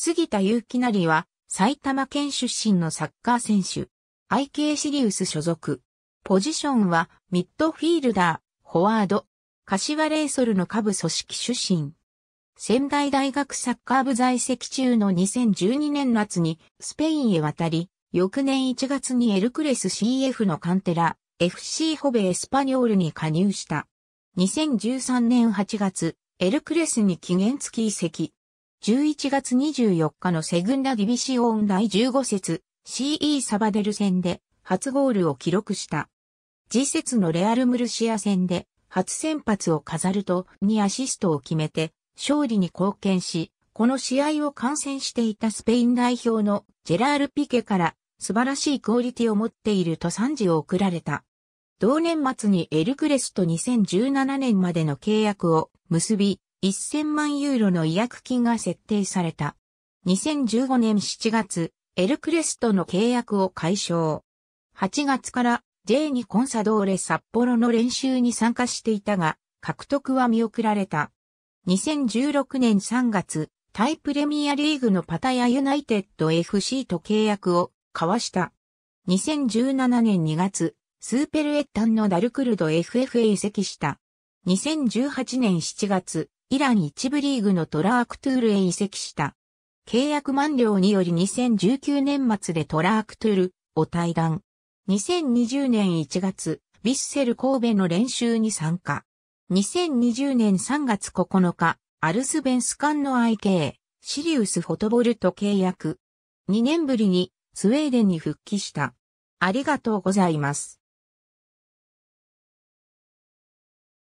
杉田祐樹なりは、埼玉県出身のサッカー選手。IK シリウス所属。ポジションは、ミッドフィールダー、フォワード。柏レイソルの下部組織出身。仙台大学サッカー部在籍中の2012年夏にスペインへ渡り、翌年1月にエルクレス CF のカンテラ、FC ホベエスパニョールに加入した。2013年8月、エルクレスに期限付き移籍。11月24日のセグンダディビシオン第15節 CE サバデル戦で初ゴールを記録した。次節のレアルムルシア戦で初先発を飾るとにアシストを決めて勝利に貢献し、この試合を観戦していたスペイン代表のジェラール・ピケから素晴らしいクオリティを持っていると賛辞を送られた。同年末にエルクレスと2017年までの契約を結び、1000万ユーロの違約金が設定された。2015年7月、エルクレストの契約を解消。8月から J2 コンサドーレ札幌の練習に参加していたが、獲得は見送られた。2016年3月、タイプレミアリーグのパタヤユナイテッド FC と契約を交わした。2017年2月、スーペルエッタンのダルクルド FFA 移籍した。2018年7月、イラン一部リーグのトラークトゥールへ移籍した。契約満了により2019年末でトラークトゥールを退団。2020年1月、ビッセル神戸の練習に参加。2020年3月9日、アルスベンスカンの IK、シリウスフォトボルト契約。2年ぶりにスウェーデンに復帰した。ありがとうございます。